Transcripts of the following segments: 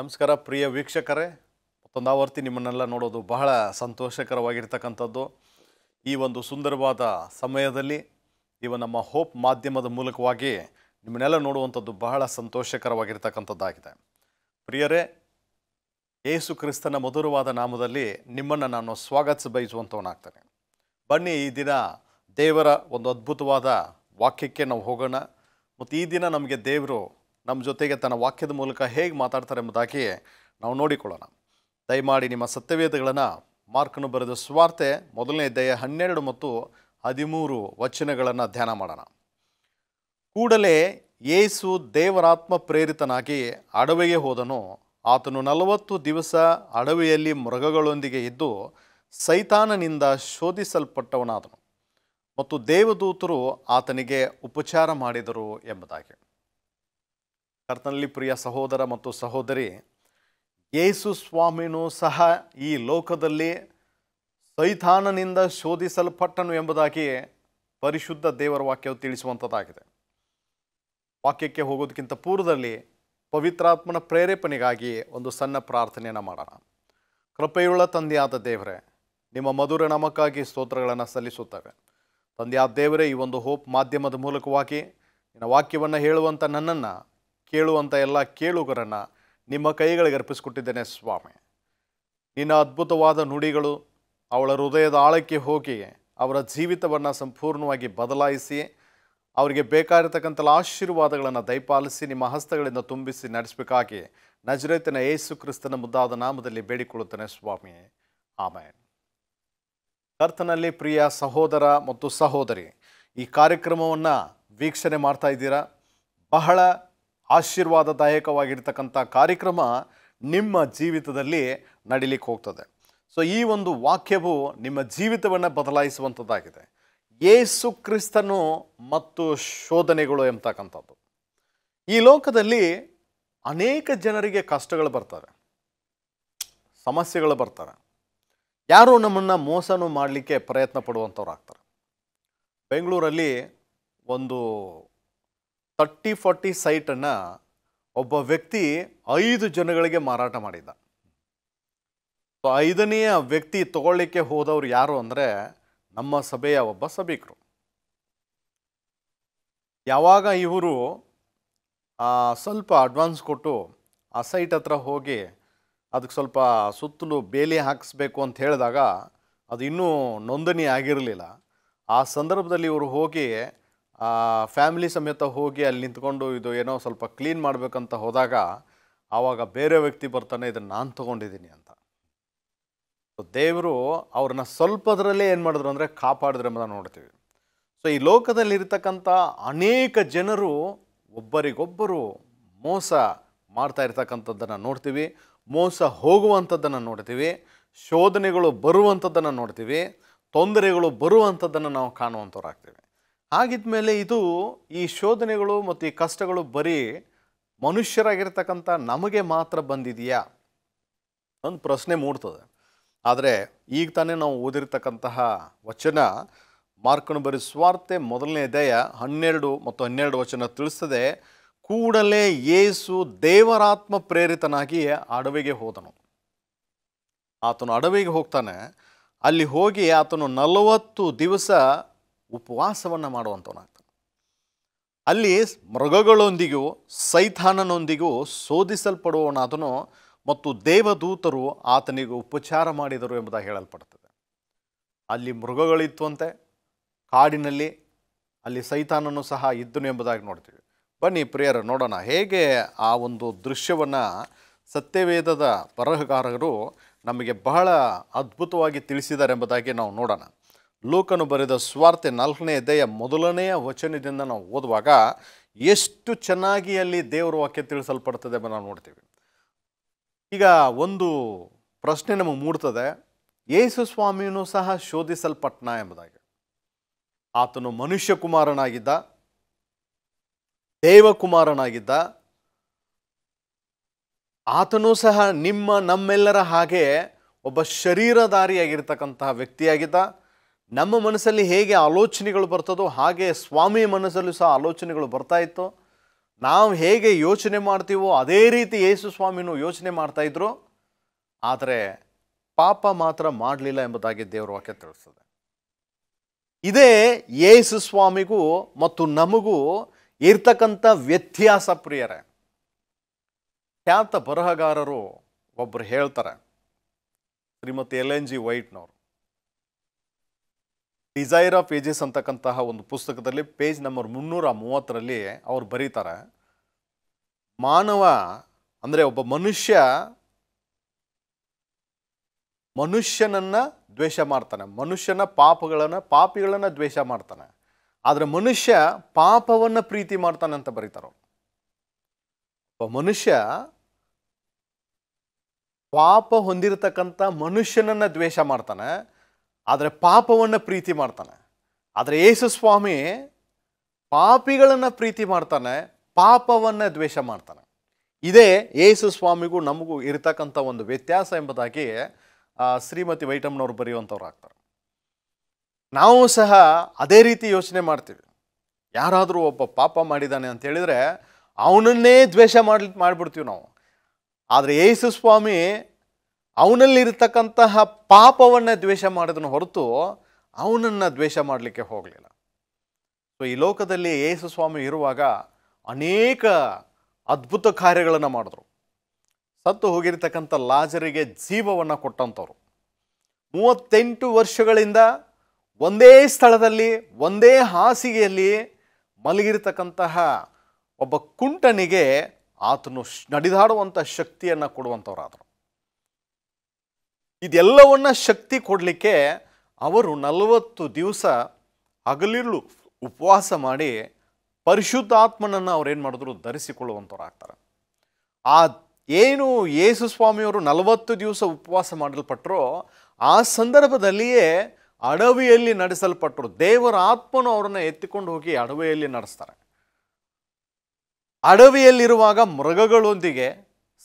ನಮಸ್ಕಾರ ಪ್ರಿಯ ವೀಕ್ಷಕರೇ ಮತ್ತೊಂದು ಆವರ್ತಿ ನಿಮ್ಮನ್ನೆಲ್ಲ ನೋಡೋದು ಬಹಳ ಸಂತೋಷಕರವಾಗಿರ್ತಕ್ಕಂಥದ್ದು ಈ ಒಂದು ಸುಂದರವಾದ ಸಮಯದಲ್ಲಿ ಇವ ನಮ್ಮ ಹೋಪ್ ಮಾಧ್ಯಮದ ಮೂಲಕವಾಗಿ ನಿಮ್ಮನ್ನೆಲ್ಲ ನೋಡುವಂಥದ್ದು ಬಹಳ ಸಂತೋಷಕರವಾಗಿರ್ತಕ್ಕಂಥದ್ದಾಗಿದೆ ಪ್ರಿಯರೇ ಏಸು ಕ್ರಿಸ್ತನ ಮಧುರವಾದ ನಾಮದಲ್ಲಿ ನಿಮ್ಮನ್ನು ನಾನು ಸ್ವಾಗತಿಸ ಬಯಸುವಂಥವನಾಗ್ತೇನೆ ಬನ್ನಿ ಈ ದಿನ ದೇವರ ಒಂದು ಅದ್ಭುತವಾದ ವಾಕ್ಯಕ್ಕೆ ನಾವು ಹೋಗೋಣ ಮತ್ತು ಈ ದಿನ ನಮಗೆ ದೇವರು ನಮ್ಮ ಜೊತೆಗೆ ತನ್ನ ವಾಕ್ಯದ ಮೂಲಕ ಹೇಗೆ ಮಾತಾಡ್ತಾರೆ ಎಂಬುದಾಗಿ ನಾವು ನೋಡಿಕೊಳ್ಳೋಣ ದಯಮಾಡಿ ನಿಮ್ಮ ಸತ್ಯವೇದಗಳನ್ನು ಮಾರ್ಕನ್ನು ಬರೆದ ಸ್ವಾರ್ತೆ ಮೊದಲನೇ ದಯ ಹನ್ನೆರಡು ಮತ್ತು ಹದಿಮೂರು ವಚನಗಳನ್ನು ಧ್ಯಾನ ಮಾಡೋಣ ಕೂಡಲೇ ಯೇಸು ದೇವರಾತ್ಮ ಪ್ರೇರಿತನಾಗಿ ಅಡವಿಗೆ ಹೋದನು ಆತನು ನಲವತ್ತು ದಿವಸ ಅಡವಿಯಲ್ಲಿ ಮೃಗಗಳೊಂದಿಗೆ ಇದ್ದು ಸೈತಾನನಿಂದ ಶೋಧಿಸಲ್ಪಟ್ಟವನಾದನು ಮತ್ತು ದೇವದೂತರು ಆತನಿಗೆ ಉಪಚಾರ ಮಾಡಿದರು ಎಂಬುದಾಗಿ ಕರ್ತನಲ್ಲಿ ಪ್ರಿಯ ಸಹೋದರ ಮತ್ತು ಸಹೋದರಿ ಯೇಸು ಸ್ವಾಮಿನೂ ಸಹ ಈ ಲೋಕದಲ್ಲಿ ಸೈತಾನನಿಂದ ಶೋಧಿಸಲ್ಪಟ್ಟನು ಎಂಬುದಾಗಿ ಪರಿಶುದ್ಧ ದೇವರ ವಾಕ್ಯವು ತಿಳಿಸುವಂಥದ್ದಾಗಿದೆ ವಾಕ್ಯಕ್ಕೆ ಹೋಗೋದಕ್ಕಿಂತ ಪೂರ್ವದಲ್ಲಿ ಪವಿತ್ರಾತ್ಮನ ಪ್ರೇರೇಪಣೆಗಾಗಿ ಒಂದು ಸಣ್ಣ ಪ್ರಾರ್ಥನೆಯನ್ನು ಮಾಡೋಣ ಕೃಪೆಯುಳ್ಳ ತಂದೆಯಾದ ದೇವರೇ ನಿಮ್ಮ ಮಧುರ ನಮಕ್ಕಾಗಿ ಸ್ತೋತ್ರಗಳನ್ನು ಸಲ್ಲಿಸುತ್ತವೆ ತಂದೆಯಾದ ದೇವರೇ ಈ ಒಂದು ಹೋಪ್ ಮಾಧ್ಯಮದ ಮೂಲಕವಾಗಿ ನಿನ್ನ ವಾಕ್ಯವನ್ನು ಹೇಳುವಂಥ ನನ್ನನ್ನು ಕೇಳುವಂಥ ಎಲ್ಲ ಕೇಳುಗರನ್ನು ನಿಮ್ಮ ಕೈಗಳಿಗೆ ಅರ್ಪಿಸಿಕೊಟ್ಟಿದ್ದೇನೆ ಸ್ವಾಮಿ ನಿನ್ನ ಅದ್ಭುತವಾದ ನುಡಿಗಳು ಅವಳ ಹೃದಯದ ಆಳಕ್ಕೆ ಹೋಗಿ ಅವರ ಜೀವಿತವನ್ನು ಸಂಪೂರ್ಣವಾಗಿ ಬದಲಾಯಿಸಿ ಅವರಿಗೆ ಬೇಕಾಗಿರ್ತಕ್ಕಂಥ ಆಶೀರ್ವಾದಗಳನ್ನು ದಯಪಾಲಿಸಿ ನಿಮ್ಮ ಹಸ್ತಗಳಿಂದ ತುಂಬಿಸಿ ನಡೆಸಬೇಕಾಗಿ ನಜರೇತನ ಯೇಸು ಕ್ರಿಸ್ತನ ಮುದ್ದಾದ ನಾಮದಲ್ಲಿ ಬೇಡಿಕೊಳ್ಳುತ್ತೇನೆ ಸ್ವಾಮಿ ಆಮೇನ್ ಕರ್ತನಲ್ಲಿ ಪ್ರಿಯ ಸಹೋದರ ಮತ್ತು ಸಹೋದರಿ ಈ ಕಾರ್ಯಕ್ರಮವನ್ನು ವೀಕ್ಷಣೆ ಮಾಡ್ತಾ ಇದ್ದೀರಾ ಬಹಳ ಆಶೀರ್ವಾದದಾಯಕವಾಗಿರ್ತಕ್ಕಂಥ ಕಾರ್ಯಕ್ರಮ ನಿಮ್ಮ ಜೀವಿತದಲ್ಲಿ ನಡಿಲಿಕ್ಕೆ ಹೋಗ್ತದೆ ಸೊ ಈ ಒಂದು ವಾಕ್ಯವು ನಿಮ್ಮ ಜೀವಿತವನ್ನು ಬದಲಾಯಿಸುವಂಥದ್ದಾಗಿದೆ ಯೇಸು ಕ್ರಿಸ್ತನು ಮತ್ತು ಶೋಧನೆಗಳು ಎಂಬತಕ್ಕಂಥದ್ದು ಈ ಲೋಕದಲ್ಲಿ ಅನೇಕ ಜನರಿಗೆ ಕಷ್ಟಗಳು ಬರ್ತಾರೆ ಸಮಸ್ಯೆಗಳು ಬರ್ತಾರೆ ಯಾರು ನಮ್ಮನ್ನು ಮೋಸನೂ ಮಾಡಲಿಕ್ಕೆ ಪ್ರಯತ್ನ ಪಡುವಂಥವ್ರು ಆಗ್ತಾರೆ ಬೆಂಗಳೂರಲ್ಲಿ ಒಂದು ತರ್ಟಿ ಫಾರ್ಟಿ ಸೈಟನ್ನು ಒಬ್ಬ ವ್ಯಕ್ತಿ ಐದು ಜನಗಳಿಗೆ ಮಾರಾಟ ಮಾಡಿದ್ದ ಸೊ ಐದನೆಯ ವ್ಯಕ್ತಿ ತಗೊಳ್ಳಿಕ್ಕೆ ಹೋದವರು ಯಾರು ಅಂದರೆ ನಮ್ಮ ಸಭೆಯ ಒಬ್ಬ ಸಭಿಕರು ಯಾವಾಗ ಇವರು ಸ್ವಲ್ಪ ಅಡ್ವಾನ್ಸ್ ಕೊಟ್ಟು ಆ ಸೈಟ್ ಹತ್ರ ಹೋಗಿ ಅದಕ್ಕೆ ಸ್ವಲ್ಪ ಸುತ್ತಲೂ ಬೇಲಿ ಹಾಕಿಸ್ಬೇಕು ಅಂತ ಹೇಳಿದಾಗ ಅದು ಇನ್ನೂ ನೋಂದಣಿ ಆಗಿರಲಿಲ್ಲ ಆ ಸಂದರ್ಭದಲ್ಲಿ ಇವರು ಹೋಗಿ ಫ್ಯಾಮಿಲಿ ಸಮೇತ ಹೋಗಿ ಅಲ್ಲಿ ನಿಂತ್ಕೊಂಡು ಇದು ಏನೋ ಸ್ವಲ್ಪ ಕ್ಲೀನ್ ಮಾಡಬೇಕಂತ ಹೋದಾಗ ಆವಾಗ ಬೇರೆ ವ್ಯಕ್ತಿ ಬರ್ತಾನೆ ಇದನ್ನು ನಾನು ತೊಗೊಂಡಿದ್ದೀನಿ ಅಂತ ದೇವರು ಅವ್ರನ್ನ ಸ್ವಲ್ಪದರಲ್ಲೇ ಏನು ಮಾಡಿದ್ರು ಅಂದರೆ ಕಾಪಾಡಿದ್ರೆ ಎಂಬುದನ್ನು ನೋಡ್ತೀವಿ ಸೊ ಈ ಲೋಕದಲ್ಲಿರ್ತಕ್ಕಂಥ ಅನೇಕ ಜನರು ಒಬ್ಬರಿಗೊಬ್ಬರು ಮೋಸ ಮಾಡ್ತಾ ಇರ್ತಕ್ಕಂಥದ್ದನ್ನು ನೋಡ್ತೀವಿ ಮೋಸ ಹೋಗುವಂಥದ್ದನ್ನು ನೋಡ್ತೀವಿ ಶೋಧನೆಗಳು ಬರುವಂಥದ್ದನ್ನು ನೋಡ್ತೀವಿ ತೊಂದರೆಗಳು ಬರುವಂಥದ್ದನ್ನು ನಾವು ಕಾಣುವಂಥವ್ರಾಗ್ತೀವಿ ಹಾಗಿದ್ಮೇಲೆ ಇದು ಈ ಶೋಧನೆಗಳು ಮತ್ತು ಈ ಕಷ್ಟಗಳು ಬರೀ ಮನುಷ್ಯರಾಗಿರ್ತಕ್ಕಂಥ ನಮಗೆ ಮಾತ್ರ ಬಂದಿದೆಯಾ ಒಂದು ಪ್ರಶ್ನೆ ಮೂಡ್ತದೆ ಆದರೆ ಈಗ ತಾನೇ ನಾವು ಓದಿರ್ತಕ್ಕಂತಹ ವಚನ ಮಾರ್ಕನು ಬರೀ ಸ್ವಾರ್ಥೆ ಮೊದಲನೇ ಅಧ್ಯಾಯ ಹನ್ನೆರಡು ಮತ್ತು ಹನ್ನೆರಡು ವಚನ ತಿಳಿಸ್ತದೆ ಕೂಡಲೇ ಯೇಸು ದೇವರಾತ್ಮ ಪ್ರೇರಿತನಾಗಿ ಅಡವಿಗೆ ಹೋದನು ಆತನು ಅಡವಿಗೆ ಹೋಗ್ತಾನೆ ಅಲ್ಲಿ ಹೋಗಿ ಆತನು ನಲವತ್ತು ದಿವಸ ಉಪವಾಸವನ್ನು ಮಾಡುವಂಥವನಾಗ್ತಾನೆ ಅಲ್ಲಿ ಮೃಗಗಳೊಂದಿಗೂ ಸೈಥಾನನೊಂದಿಗೂ ಶೋಧಿಸಲ್ಪಡುವವನಾದನು ಮತ್ತು ದೇವದೂತರು ಆತನಿಗೆ ಉಪಚಾರ ಮಾಡಿದರು ಎಂಬುದಾಗಿ ಹೇಳಲ್ಪಡ್ತದೆ ಅಲ್ಲಿ ಅಂತೆ ಕಾಡಿನಲ್ಲಿ ಅಲ್ಲಿ ಸೈತಾನನು ಸಹ ಇದ್ದನು ಎಂಬುದಾಗಿ ನೋಡ್ತೀವಿ ಬನ್ನಿ ಪ್ರಿಯರ ನೋಡೋಣ ಹೇಗೆ ಆ ಒಂದು ದೃಶ್ಯವನ್ನು ಸತ್ಯವೇದದ ಬರಹಗಾರರು ನಮಗೆ ಬಹಳ ಅದ್ಭುತವಾಗಿ ತಿಳಿಸಿದ್ದಾರೆ ಎಂಬುದಾಗಿ ನಾವು ನೋಡೋಣ ಲೋಕನು ಬರೆದ ಸ್ವಾರ್ಥೆ ನಾಲ್ಕನೇ ಅಧ್ಯಾಯ ಮೊದಲನೆಯ ವಚನದಿಂದ ನಾವು ಓದುವಾಗ ಎಷ್ಟು ಚೆನ್ನಾಗಿ ಅಲ್ಲಿ ದೇವರ ವಾಕ್ಯ ತಿಳಿಸಲ್ಪಡ್ತದೆ ನಾವು ನೋಡ್ತೀವಿ ಈಗ ಒಂದು ಪ್ರಶ್ನೆ ನಮಗೆ ಮೂಡ್ತದೆ ಯೇಸು ಸ್ವಾಮಿಯೂ ಸಹ ಶೋಧಿಸಲ್ಪಟ್ಟನ ಎಂಬುದಾಗಿ ಆತನು ಮನುಷ್ಯ ಕುಮಾರನಾಗಿದ್ದ ದೇವಕುಮಾರನಾಗಿದ್ದ ಆತನೂ ಸಹ ನಿಮ್ಮ ನಮ್ಮೆಲ್ಲರ ಹಾಗೆ ಒಬ್ಬ ಶರೀರಧಾರಿಯಾಗಿರ್ತಕ್ಕಂತಹ ವ್ಯಕ್ತಿಯಾಗಿದ್ದ ನಮ್ಮ ಮನಸ್ಸಲ್ಲಿ ಹೇಗೆ ಆಲೋಚನೆಗಳು ಬರ್ತದೋ ಹಾಗೆ ಸ್ವಾಮಿ ಮನಸ್ಸಲ್ಲೂ ಸಹ ಆಲೋಚನೆಗಳು ಬರ್ತಾ ಇತ್ತು ನಾವು ಹೇಗೆ ಯೋಚನೆ ಮಾಡ್ತೀವೋ ಅದೇ ರೀತಿ ಯೇಸು ಸ್ವಾಮಿನೂ ಯೋಚನೆ ಮಾಡ್ತಾಯಿದ್ರು ಆದರೆ ಪಾಪ ಮಾತ್ರ ಮಾಡಲಿಲ್ಲ ಎಂಬುದಾಗಿ ದೇವರ ವಾಕ್ಯ ತಿಳಿಸ್ತದೆ ಇದೇ ಯೇಸು ಸ್ವಾಮಿಗೂ ಮತ್ತು ನಮಗೂ ಇರ್ತಕ್ಕಂಥ ವ್ಯತ್ಯಾಸ ಪ್ರಿಯರೇ ಖ್ಯಾತ ಬರಹಗಾರರು ಒಬ್ಬರು ಹೇಳ್ತಾರೆ ಶ್ರೀಮತಿ ಎಲ್ ಎನ್ ಜಿ ವೈಟ್ನವರು ಡಿಸೈರ್ ಆಫ್ ಏಜಸ್ ಅಂತಕ್ಕಂತಹ ಒಂದು ಪುಸ್ತಕದಲ್ಲಿ ಪೇಜ್ ನಂಬರ್ ಮುನ್ನೂರ ಮೂವತ್ತರಲ್ಲಿ ಅವ್ರು ಬರೀತಾರೆ ಮಾನವ ಅಂದರೆ ಒಬ್ಬ ಮನುಷ್ಯ ಮನುಷ್ಯನನ್ನು ದ್ವೇಷ ಮಾಡ್ತಾನೆ ಮನುಷ್ಯನ ಪಾಪಗಳನ್ನು ಪಾಪಿಗಳನ್ನು ದ್ವೇಷ ಮಾಡ್ತಾನೆ ಆದರೆ ಮನುಷ್ಯ ಪಾಪವನ್ನು ಪ್ರೀತಿ ಮಾಡ್ತಾನೆ ಅಂತ ಬರೀತಾರೆ ಒಬ್ಬ ಮನುಷ್ಯ ಪಾಪ ಹೊಂದಿರತಕ್ಕಂಥ ಮನುಷ್ಯನನ್ನು ದ್ವೇಷ ಮಾಡ್ತಾನೆ ಆದರೆ ಪಾಪವನ್ನು ಪ್ರೀತಿ ಮಾಡ್ತಾನೆ ಆದರೆ ಯೇಸು ಸ್ವಾಮಿ ಪಾಪಿಗಳನ್ನು ಪ್ರೀತಿ ಮಾಡ್ತಾನೆ ಪಾಪವನ್ನು ದ್ವೇಷ ಮಾಡ್ತಾನೆ ಇದೇ ಯೇಸು ಸ್ವಾಮಿಗೂ ನಮಗೂ ಇರತಕ್ಕಂಥ ಒಂದು ವ್ಯತ್ಯಾಸ ಎಂಬುದಾಗಿ ಶ್ರೀಮತಿ ವೈಟಮ್ಮನವರು ಬರೆಯುವಂಥವ್ರು ಆಗ್ತಾರೆ ನಾವು ಸಹ ಅದೇ ರೀತಿ ಯೋಚನೆ ಮಾಡ್ತೀವಿ ಯಾರಾದರೂ ಒಬ್ಬ ಪಾಪ ಮಾಡಿದ್ದಾನೆ ಅಂತ ಹೇಳಿದರೆ ಅವನನ್ನೇ ದ್ವೇಷ ಮಾಡಿ ಮಾಡಿಬಿಡ್ತೀವಿ ನಾವು ಆದರೆ ಯೇಸು ಸ್ವಾಮಿ ಅವನಲ್ಲಿರತಕ್ಕಂತಹ ಪಾಪವನ್ನು ದ್ವೇಷ ಮಾಡೋದನ್ನು ಹೊರತು ಅವನನ್ನು ದ್ವೇಷ ಮಾಡಲಿಕ್ಕೆ ಹೋಗಲಿಲ್ಲ ಸೊ ಈ ಲೋಕದಲ್ಲಿ ಯೇಸು ಸ್ವಾಮಿ ಇರುವಾಗ ಅನೇಕ ಅದ್ಭುತ ಕಾರ್ಯಗಳನ್ನು ಮಾಡಿದ್ರು ಸತ್ತು ಹೋಗಿರ್ತಕ್ಕಂಥ ಲಾಜರಿಗೆ ಜೀವವನ್ನು ಕೊಟ್ಟಂಥವ್ರು ಮೂವತ್ತೆಂಟು ವರ್ಷಗಳಿಂದ ಒಂದೇ ಸ್ಥಳದಲ್ಲಿ ಒಂದೇ ಹಾಸಿಗೆಯಲ್ಲಿ ಮಲಗಿರ್ತಕ್ಕಂತಹ ಒಬ್ಬ ಕುಂಟನಿಗೆ ಆತನು ನಡೆದಾಡುವಂಥ ಶಕ್ತಿಯನ್ನು ಕೊಡುವಂಥವ್ರಾದರು ಇದೆಲ್ಲವನ್ನ ಶಕ್ತಿ ಕೊಡಲಿಕ್ಕೆ ಅವರು ನಲವತ್ತು ದಿವಸ ಹಗಲಿರುಳು ಉಪವಾಸ ಮಾಡಿ ಪರಿಶುದ್ಧಾತ್ಮನನ್ನು ಅವ್ರೇನು ಮಾಡಿದ್ರು ಧರಿಸಿಕೊಳ್ಳುವಂಥವ್ರು ಆಗ್ತಾರೆ ಆ ಏನು ಯೇಸು ಸ್ವಾಮಿಯವರು ನಲವತ್ತು ದಿವಸ ಉಪವಾಸ ಮಾಡಲ್ಪಟ್ಟರೋ ಆ ಸಂದರ್ಭದಲ್ಲಿಯೇ ಅಡವಿಯಲ್ಲಿ ನಡೆಸಲ್ಪಟ್ಟರು ದೇವರ ಆತ್ಮನು ಅವರನ್ನು ಎತ್ತಿಕೊಂಡು ಹೋಗಿ ಅಡವಿಯಲ್ಲಿ ನಡೆಸ್ತಾರೆ ಅಡವಿಯಲ್ಲಿರುವಾಗ ಮೃಗಗಳೊಂದಿಗೆ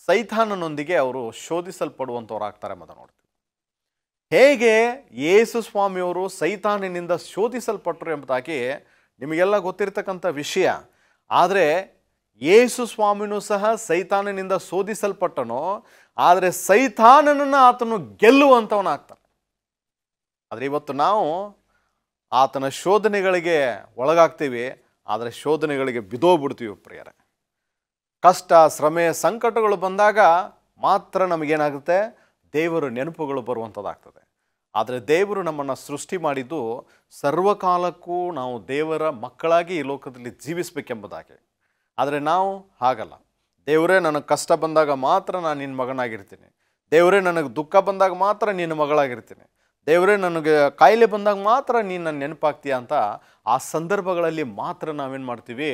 ಸೈತಾನನೊಂದಿಗೆ ಅವರು ಶೋಧಿಸಲ್ಪಡುವಂಥವ್ರು ಆಗ್ತಾರೆ ಮದ ನೋಡಿ ಹೇಗೆ ಯೇಸು ಸ್ವಾಮಿಯವರು ಸೈತಾನಿನಿಂದ ಶೋಧಿಸಲ್ಪಟ್ಟರು ಎಂಬುದಾಗಿ ನಿಮಗೆಲ್ಲ ಗೊತ್ತಿರತಕ್ಕಂಥ ವಿಷಯ ಆದರೆ ಯೇಸು ಸ್ವಾಮಿನೂ ಸಹ ಸೈತಾನನಿಂದ ಶೋಧಿಸಲ್ಪಟ್ಟನು ಆದರೆ ಸೈತಾನನನ್ನು ಆತನು ಗೆಲ್ಲುವಂಥವನಾಗ್ತಾನೆ ಆದರೆ ಇವತ್ತು ನಾವು ಆತನ ಶೋಧನೆಗಳಿಗೆ ಒಳಗಾಗ್ತೀವಿ ಆದರೆ ಶೋಧನೆಗಳಿಗೆ ಬಿದೋಗ್ಬಿಡ್ತೀವಿ ಪ್ರಿಯರೇ ಕಷ್ಟ ಶ್ರಮೆ ಸಂಕಟಗಳು ಬಂದಾಗ ಮಾತ್ರ ನಮಗೇನಾಗುತ್ತೆ ದೇವರ ನೆನಪುಗಳು ಬರುವಂಥದ್ದಾಗ್ತದೆ ಆದರೆ ದೇವರು ನಮ್ಮನ್ನು ಸೃಷ್ಟಿ ಮಾಡಿದ್ದು ಸರ್ವಕಾಲಕ್ಕೂ ನಾವು ದೇವರ ಮಕ್ಕಳಾಗಿ ಈ ಲೋಕದಲ್ಲಿ ಜೀವಿಸಬೇಕೆಂಬುದಾಗಿ ಆದರೆ ನಾವು ಹಾಗಲ್ಲ ದೇವರೇ ನನಗೆ ಕಷ್ಟ ಬಂದಾಗ ಮಾತ್ರ ನಾನು ನಿನ್ನ ಮಗನಾಗಿರ್ತೀನಿ ದೇವರೇ ನನಗೆ ದುಃಖ ಬಂದಾಗ ಮಾತ್ರ ನಿನ್ನ ಮಗಳಾಗಿರ್ತೀನಿ ದೇವರೇ ನನಗೆ ಕಾಯಿಲೆ ಬಂದಾಗ ಮಾತ್ರ ನೀನು ನನ್ನ ನೆನಪಾಗ್ತೀಯ ಅಂತ ಆ ಸಂದರ್ಭಗಳಲ್ಲಿ ಮಾತ್ರ ನಾವೇನು ಮಾಡ್ತೀವಿ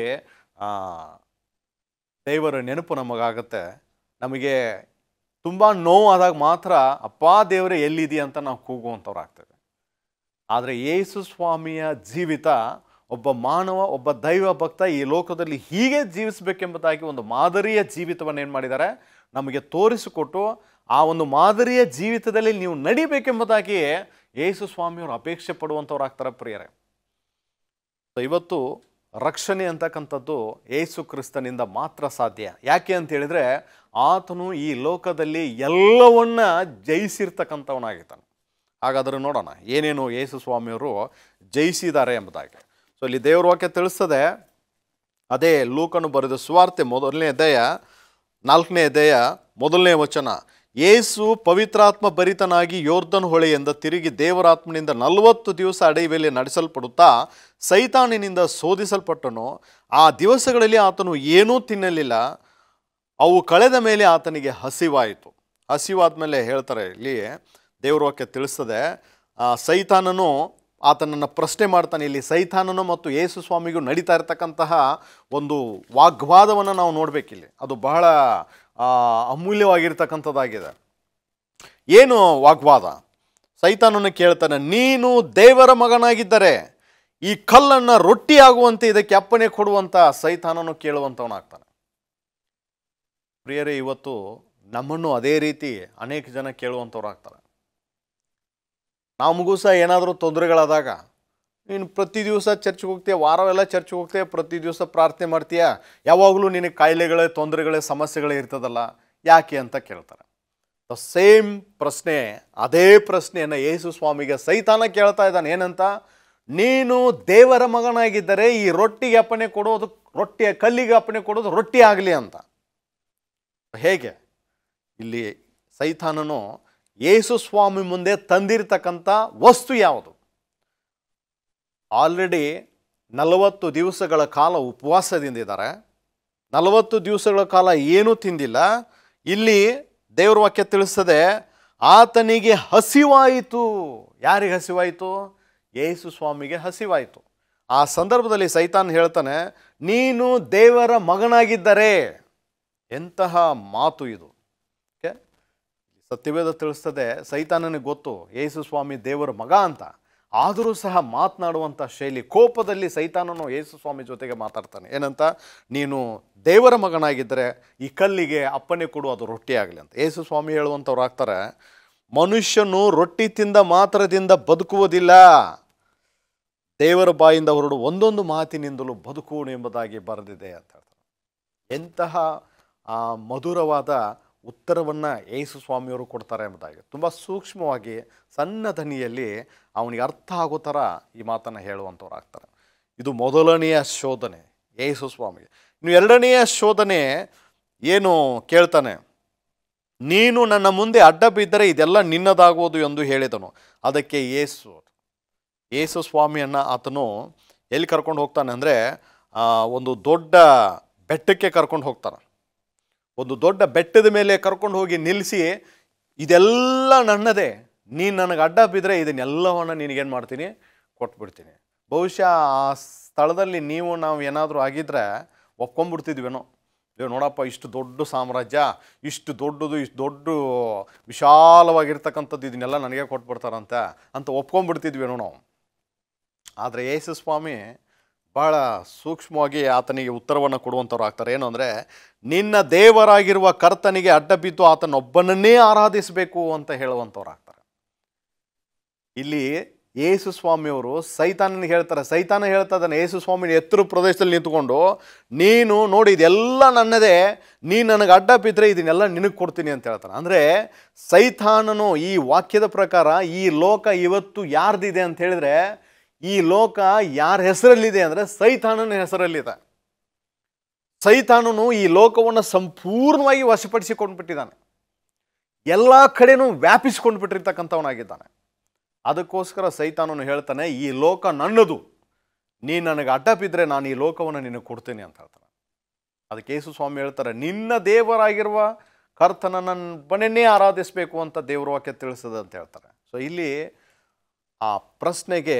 ದೇವರ ನೆನಪು ನಮಗಾಗತ್ತೆ ನಮಗೆ ತುಂಬ ನೋವಾದಾಗ ಮಾತ್ರ ಅಪ್ಪ ದೇವರೇ ಎಲ್ಲಿದೆ ಅಂತ ನಾವು ಕೂಗುವಂಥವ್ರಾಗ್ತೇವೆ ಆದರೆ ಯೇಸು ಸ್ವಾಮಿಯ ಜೀವಿತ ಒಬ್ಬ ಮಾನವ ಒಬ್ಬ ದೈವ ಭಕ್ತ ಈ ಲೋಕದಲ್ಲಿ ಹೀಗೆ ಜೀವಿಸಬೇಕೆಂಬುದಾಗಿ ಒಂದು ಮಾದರಿಯ ಜೀವಿತವನ್ನು ಏನು ಮಾಡಿದ್ದಾರೆ ನಮಗೆ ತೋರಿಸಿಕೊಟ್ಟು ಆ ಒಂದು ಮಾದರಿಯ ಜೀವಿತದಲ್ಲಿ ನೀವು ನಡಿಬೇಕೆಂಬುದಾಗಿ ಯೇಸು ಸ್ವಾಮಿಯವರು ಅಪೇಕ್ಷೆ ಪಡುವಂಥವ್ರಾಗ್ತಾರೆ ಪ್ರಿಯರೇ ಸೊ ಇವತ್ತು ರಕ್ಷಣೆ ಅಂತಕ್ಕಂಥದ್ದು ಏಸು ಕ್ರಿಸ್ತನಿಂದ ಮಾತ್ರ ಸಾಧ್ಯ ಯಾಕೆ ಅಂತ ಹೇಳಿದರೆ ಆತನು ಈ ಲೋಕದಲ್ಲಿ ಎಲ್ಲವನ್ನ ಜಯಿಸಿರ್ತಕ್ಕಂಥವನಾಗಿದ್ದಾನೆ ಹಾಗಾದರೆ ನೋಡೋಣ ಏನೇನು ಯೇಸು ಸ್ವಾಮಿಯವರು ಜಯಿಸಿದ್ದಾರೆ ಎಂಬುದಾಗಿ ಸೊ ಇಲ್ಲಿ ದೇವರ ವಾಕ್ಯ ತಿಳಿಸ್ತದೆ ಅದೇ ಲೂಕನು ಬರೆದ ಸುವಾರ್ತೆ ಮೊದಲನೇ ದಯ ನಾಲ್ಕನೇ ದಯ ಮೊದಲನೇ ವಚನ ಯೇಸು ಪವಿತ್ರಾತ್ಮ ಭರಿತನಾಗಿ ಯೋರ್ಧನ್ ಹೊಳೆಯಿಂದ ತಿರುಗಿ ದೇವರಾತ್ಮನಿಂದ ನಲವತ್ತು ದಿವಸ ಅಡವಿಯಲ್ಲಿ ನಡೆಸಲ್ಪಡುತ್ತಾ ಸೈತಾನಿನಿಂದ ಶೋಧಿಸಲ್ಪಟ್ಟನು ಆ ದಿವಸಗಳಲ್ಲಿ ಆತನು ಏನೂ ತಿನ್ನಲಿಲ್ಲ ಅವು ಕಳೆದ ಮೇಲೆ ಆತನಿಗೆ ಹಸಿವಾಯಿತು ಹಸಿವಾದ ಮೇಲೆ ಹೇಳ್ತಾರೆ ಇಲ್ಲಿ ದೇವ್ರ ವಾಕ್ಯ ತಿಳಿಸ್ತದೆ ಸೈತಾನನು ಆತನನ್ನು ಪ್ರಶ್ನೆ ಮಾಡ್ತಾನೆ ಇಲ್ಲಿ ಸೈತಾನನು ಮತ್ತು ಯೇಸು ಸ್ವಾಮಿಗೂ ನಡೀತಾ ಇರತಕ್ಕಂತಹ ಒಂದು ವಾಗ್ವಾದವನ್ನು ನಾವು ನೋಡಬೇಕಿಲ್ಲಿ ಅದು ಬಹಳ ಅಮೂಲ್ಯವಾಗಿರ್ತಕ್ಕಂಥದ್ದಾಗಿದೆ ಏನು ವಾಗ್ವಾದ ಸೈತಾನನ್ನು ಕೇಳ್ತಾನೆ ನೀನು ದೇವರ ಮಗನಾಗಿದ್ದರೆ ಈ ಕಲ್ಲನ್ನು ಆಗುವಂತೆ ಇದಕ್ಕೆ ಅಪ್ಪಣೆ ಕೊಡುವಂಥ ಸೈತಾನನು ಕೇಳುವಂಥವನಾಗ್ತಾನೆ ಪ್ರಿಯರೇ ಇವತ್ತು ನಮ್ಮನ್ನು ಅದೇ ರೀತಿ ಅನೇಕ ಜನ ಕೇಳುವಂಥವ್ರು ಆಗ್ತಾರೆ ನಮಗೂ ಸಹ ಏನಾದರೂ ತೊಂದರೆಗಳಾದಾಗ ನೀನು ಪ್ರತಿ ದಿವಸ ಚರ್ಚ್ಗೆ ಹೋಗ್ತೀಯ ವಾರವೆಲ್ಲ ಚರ್ಚ್ಗೆ ಹೋಗ್ತೀಯ ಪ್ರತಿ ದಿವಸ ಪ್ರಾರ್ಥನೆ ಮಾಡ್ತೀಯ ಯಾವಾಗಲೂ ನಿನಗೆ ಕಾಯಿಲೆಗಳೇ ತೊಂದರೆಗಳೇ ಸಮಸ್ಯೆಗಳೇ ಇರ್ತದಲ್ಲ ಯಾಕೆ ಅಂತ ಕೇಳ್ತಾರೆ ದ ಸೇಮ್ ಪ್ರಶ್ನೆ ಅದೇ ಪ್ರಶ್ನೆಯನ್ನು ಯೇಸು ಸ್ವಾಮಿಗೆ ಸೈತಾನ ಕೇಳ್ತಾ ಇದ್ದಾನೆ ಏನಂತ ನೀನು ದೇವರ ಮಗನಾಗಿದ್ದರೆ ಈ ರೊಟ್ಟಿಗೆ ಅಪ್ಪಣೆ ಕೊಡೋದು ರೊಟ್ಟಿಯ ಕಲ್ಲಿಗೆ ಅಪ್ಪಣೆ ಕೊಡೋದು ರೊಟ್ಟಿ ಆಗಲಿ ಅಂತ ಹೇಗೆ ಇಲ್ಲಿ ಸೈತಾನನು ಯೇಸು ಸ್ವಾಮಿ ಮುಂದೆ ತಂದಿರತಕ್ಕಂಥ ವಸ್ತು ಯಾವುದು ಆಲ್ರೆಡಿ ನಲವತ್ತು ದಿವಸಗಳ ಕಾಲ ಉಪವಾಸದಿಂದಿದ್ದಾರೆ ನಲವತ್ತು ದಿವಸಗಳ ಕಾಲ ಏನೂ ತಿಂದಿಲ್ಲ ಇಲ್ಲಿ ದೇವ್ರ ವಾಕ್ಯ ತಿಳಿಸ್ತದೆ ಆತನಿಗೆ ಹಸಿವಾಯಿತು ಯಾರಿಗೆ ಹಸಿವಾಯಿತು ಯೇಸು ಸ್ವಾಮಿಗೆ ಹಸಿವಾಯಿತು ಆ ಸಂದರ್ಭದಲ್ಲಿ ಸೈತಾನ್ ಹೇಳ್ತಾನೆ ನೀನು ದೇವರ ಮಗನಾಗಿದ್ದರೆ ಎಂತಹ ಮಾತು ಇದು ಓಕೆ ಸತ್ಯವೇದ ತಿಳಿಸ್ತದೆ ಸೈತಾನನಿಗೆ ಗೊತ್ತು ಯೇಸು ಸ್ವಾಮಿ ದೇವರ ಮಗ ಅಂತ ಆದರೂ ಸಹ ಮಾತನಾಡುವಂಥ ಶೈಲಿ ಕೋಪದಲ್ಲಿ ಸೈತಾನನು ಯೇಸು ಸ್ವಾಮಿ ಜೊತೆಗೆ ಮಾತಾಡ್ತಾನೆ ಏನಂತ ನೀನು ದೇವರ ಮಗನಾಗಿದ್ದರೆ ಈ ಕಲ್ಲಿಗೆ ಅಪ್ಪನೆ ಕೊಡು ಅದು ರೊಟ್ಟಿ ಆಗಲಿ ಅಂತ ಯೇಸು ಸ್ವಾಮಿ ಹೇಳುವಂಥವ್ರು ಆಗ್ತಾರೆ ಮನುಷ್ಯನು ರೊಟ್ಟಿ ತಿಂದ ಮಾತ್ರದಿಂದ ಬದುಕುವುದಿಲ್ಲ ದೇವರ ಬಾಯಿಂದ ಹೊರಡು ಒಂದೊಂದು ಮಾತಿನಿಂದಲೂ ಬದುಕುವನು ಎಂಬುದಾಗಿ ಬರೆದಿದೆ ಅಂತ ಹೇಳ್ತಾರೆ ಎಂತಹ ಆ ಮಧುರವಾದ ಉತ್ತರವನ್ನು ಯೇಸು ಸ್ವಾಮಿಯವರು ಕೊಡ್ತಾರೆ ಎಂಬುದಾಗಿ ತುಂಬ ಸೂಕ್ಷ್ಮವಾಗಿ ಸಣ್ಣ ದನಿಯಲ್ಲಿ ಅವನಿಗೆ ಅರ್ಥ ಆಗೋ ಥರ ಈ ಮಾತನ್ನು ಹೇಳುವಂಥವ್ರು ಆಗ್ತಾರೆ ಇದು ಮೊದಲನೆಯ ಶೋಧನೆ ಯೇಸು ಸ್ವಾಮಿಗೆ ಇನ್ನು ಎರಡನೆಯ ಶೋಧನೆ ಏನು ಕೇಳ್ತಾನೆ ನೀನು ನನ್ನ ಮುಂದೆ ಅಡ್ಡ ಬಿದ್ದರೆ ಇದೆಲ್ಲ ನಿನ್ನದಾಗುವುದು ಎಂದು ಹೇಳಿದನು ಅದಕ್ಕೆ ಯೇಸು ಯೇಸು ಸ್ವಾಮಿಯನ್ನು ಆತನು ಎಲ್ಲಿ ಕರ್ಕೊಂಡು ಹೋಗ್ತಾನೆ ಅಂದರೆ ಒಂದು ದೊಡ್ಡ ಬೆಟ್ಟಕ್ಕೆ ಕರ್ಕೊಂಡು ಹೋಗ್ತಾನೆ ಒಂದು ದೊಡ್ಡ ಬೆಟ್ಟದ ಮೇಲೆ ಕರ್ಕೊಂಡು ಹೋಗಿ ನಿಲ್ಲಿಸಿ ಇದೆಲ್ಲ ನನ್ನದೇ ನೀನು ನನಗೆ ಅಡ್ಡ ಬಿದ್ದರೆ ಇದನ್ನೆಲ್ಲವನ್ನು ನಿನಗೇನು ಮಾಡ್ತೀನಿ ಕೊಟ್ಬಿಡ್ತೀನಿ ಬಹುಶಃ ಆ ಸ್ಥಳದಲ್ಲಿ ನೀವು ನಾವು ಏನಾದರೂ ಆಗಿದ್ದರೆ ಒಪ್ಕೊಂಡ್ಬಿಡ್ತಿದ್ವೇನೋ ಇವ್ ನೋಡಪ್ಪ ಇಷ್ಟು ದೊಡ್ಡ ಸಾಮ್ರಾಜ್ಯ ಇಷ್ಟು ದೊಡ್ಡದು ಇಷ್ಟು ದೊಡ್ಡ ವಿಶಾಲವಾಗಿರ್ತಕ್ಕಂಥದ್ದು ಇದನ್ನೆಲ್ಲ ನನಗೆ ಕೊಟ್ಬಿಡ್ತಾರಂತೆ ಅಂತ ಒಪ್ಕೊಂಡ್ಬಿಡ್ತಿದ್ವೇನೋ ನಾವು ಆದರೆ ಯೇಸು ಸ್ವಾಮಿ ಭಾಳ ಸೂಕ್ಷ್ಮವಾಗಿ ಆತನಿಗೆ ಉತ್ತರವನ್ನು ಕೊಡುವಂಥವ್ರು ಆಗ್ತಾರೆ ಏನು ಅಂದರೆ ನಿನ್ನ ದೇವರಾಗಿರುವ ಕರ್ತನಿಗೆ ಅಡ್ಡ ಬಿದ್ದು ಆತನೊಬ್ಬನನ್ನೇ ಆರಾಧಿಸಬೇಕು ಅಂತ ಹೇಳುವಂಥವ್ರು ಆಗ್ತಾರೆ ಇಲ್ಲಿ ಯೇಸು ಸ್ವಾಮಿಯವರು ಸೈತಾನನಿಗೆ ಹೇಳ್ತಾರೆ ಸೈತಾನ ಹೇಳ್ತಾ ಇದ್ದಾನೆ ಯೇಸು ಸ್ವಾಮಿನ ಎತ್ತರ ಪ್ರದೇಶದಲ್ಲಿ ನಿಂತ್ಕೊಂಡು ನೀನು ನೋಡಿ ಇದೆಲ್ಲ ನನ್ನದೇ ನೀನು ನನಗೆ ಅಡ್ಡ ಬಿದ್ದರೆ ಇದನ್ನೆಲ್ಲ ನಿನಗೆ ಕೊಡ್ತೀನಿ ಅಂತ ಹೇಳ್ತಾನೆ ಅಂದರೆ ಸೈತಾನನು ಈ ವಾಕ್ಯದ ಪ್ರಕಾರ ಈ ಲೋಕ ಇವತ್ತು ಯಾರ್ದಿದೆ ಅಂತ ಹೇಳಿದ್ರೆ ಈ ಲೋಕ ಯಾರ ಹೆಸರಲ್ಲಿದೆ ಅಂದರೆ ಸೈತಾನನ ಹೆಸರಲ್ಲಿದೆ ಸೈತಾನನು ಈ ಲೋಕವನ್ನು ಸಂಪೂರ್ಣವಾಗಿ ವಶಪಡಿಸಿಕೊಂಡು ಬಿಟ್ಟಿದ್ದಾನೆ ಎಲ್ಲ ಕಡೆನೂ ವ್ಯಾಪಿಸಿಕೊಂಡು ಬಿಟ್ಟಿರ್ತಕ್ಕಂಥವನಾಗಿದ್ದಾನೆ ಅದಕ್ಕೋಸ್ಕರ ಸೈತಾನನು ಹೇಳ್ತಾನೆ ಈ ಲೋಕ ನನ್ನದು ನೀ ನನಗೆ ಅಡ್ಡ ಬಿದ್ದರೆ ನಾನು ಈ ಲೋಕವನ್ನು ನಿನಗೆ ಕೊಡ್ತೇನೆ ಅಂತ ಹೇಳ್ತಾನೆ ಅದಕ್ಕೆ ಯೇಸು ಸ್ವಾಮಿ ಹೇಳ್ತಾರೆ ನಿನ್ನ ದೇವರಾಗಿರುವ ಕರ್ತನ ನನ್ನ ಮನೆಯೇ ಆರಾಧಿಸಬೇಕು ಅಂತ ದೇವರ ವಾಕ್ಯ ತಿಳಿಸಿದೆ ಅಂತ ಹೇಳ್ತಾರೆ ಸೊ ಇಲ್ಲಿ ಆ ಪ್ರಶ್ನೆಗೆ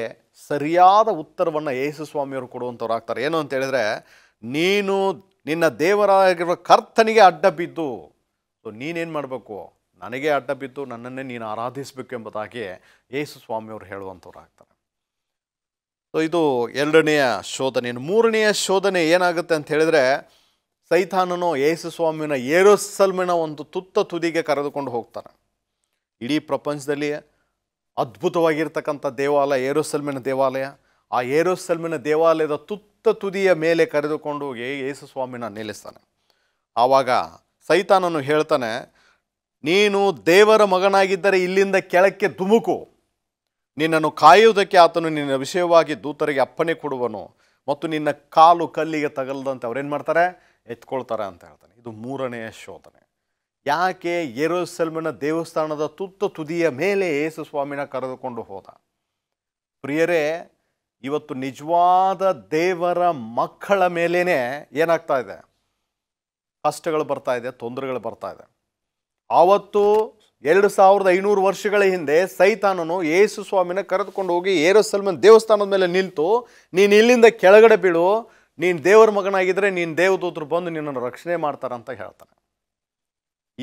ಸರಿಯಾದ ಉತ್ತರವನ್ನು ಯೇಸು ಸ್ವಾಮಿಯವರು ಕೊಡುವಂಥವ್ರು ಆಗ್ತಾರೆ ಏನು ಅಂತ ಹೇಳಿದರೆ ನೀನು ನಿನ್ನ ದೇವರಾಗಿರುವ ಕರ್ತನಿಗೆ ಅಡ್ಡ ಬಿದ್ದು ಸೊ ನೀನೇನು ಮಾಡಬೇಕು ನನಗೆ ಅಡ್ಡ ಬಿದ್ದು ನನ್ನನ್ನೇ ನೀನು ಆರಾಧಿಸಬೇಕು ಎಂಬುದಾಗಿ ಯೇಸು ಸ್ವಾಮಿಯವರು ಹೇಳುವಂಥವ್ರು ಆಗ್ತಾರೆ ಸೊ ಇದು ಎರಡನೆಯ ಶೋಧನೆ ಮೂರನೆಯ ಶೋಧನೆ ಏನಾಗುತ್ತೆ ಅಂತ ಹೇಳಿದರೆ ಸೈತಾನನು ಯೇಸು ಸ್ವಾಮಿನ ಏರೋಸಲ್ಮಿನ ಒಂದು ತುತ್ತ ತುದಿಗೆ ಕರೆದುಕೊಂಡು ಹೋಗ್ತಾರೆ ಇಡೀ ಪ್ರಪಂಚದಲ್ಲಿ ಅದ್ಭುತವಾಗಿರ್ತಕ್ಕಂಥ ದೇವಾಲಯ ಏರೋಸೆಲ್ಮಿನ ದೇವಾಲಯ ಆ ಏರೋಸೆಲ್ಮಿನ ದೇವಾಲಯದ ತುತ್ತ ತುದಿಯ ಮೇಲೆ ಕರೆದುಕೊಂಡು ಹೋಗಿ ಯೇಸು ಸ್ವಾಮಿನ ನಿಲ್ಲಿಸ್ತಾನೆ ಆವಾಗ ಸೈತಾನನು ಹೇಳ್ತಾನೆ ನೀನು ದೇವರ ಮಗನಾಗಿದ್ದರೆ ಇಲ್ಲಿಂದ ಕೆಳಕ್ಕೆ ಧುಮುಕು ನಿನ್ನನ್ನು ಕಾಯುವುದಕ್ಕೆ ಆತನು ನಿನ್ನ ವಿಷಯವಾಗಿ ದೂತರಿಗೆ ಅಪ್ಪಣೆ ಕೊಡುವನು ಮತ್ತು ನಿನ್ನ ಕಾಲು ಕಲ್ಲಿಗೆ ತಗಲದಂತೆ ಅವ್ರೇನು ಮಾಡ್ತಾರೆ ಎತ್ಕೊಳ್ತಾರೆ ಅಂತ ಹೇಳ್ತಾನೆ ಇದು ಮೂರನೆಯ ಶೋಧನೆ ಯಾಕೆ ಯೇರುಸಲ್ಮನ ದೇವಸ್ಥಾನದ ತುತ್ತ ತುದಿಯ ಮೇಲೆ ಯೇಸು ಸ್ವಾಮಿನ ಕರೆದುಕೊಂಡು ಹೋದ ಪ್ರಿಯರೇ ಇವತ್ತು ನಿಜವಾದ ದೇವರ ಮಕ್ಕಳ ಮೇಲೇ ಏನಾಗ್ತಾ ಇದೆ ಕಷ್ಟಗಳು ಬರ್ತಾ ಇದೆ ತೊಂದರೆಗಳು ಬರ್ತಾ ಇದೆ ಆವತ್ತು ಎರಡು ಸಾವಿರದ ಐನೂರು ವರ್ಷಗಳ ಹಿಂದೆ ಸೈತಾನನು ಯೇಸು ಸ್ವಾಮಿನ ಕರೆದುಕೊಂಡು ಹೋಗಿ ಸಲ್ಮನ್ ದೇವಸ್ಥಾನದ ಮೇಲೆ ನಿಂತು ನೀನು ಇಲ್ಲಿಂದ ಕೆಳಗಡೆ ಬೀಳು ನೀನು ದೇವರ ಮಗನಾಗಿದ್ದರೆ ನೀನು ದೇವದೂತರು ಬಂದು ನಿನ್ನನ್ನು ರಕ್ಷಣೆ ಮಾಡ್ತಾರಂತ ಹೇಳ್ತಾನೆ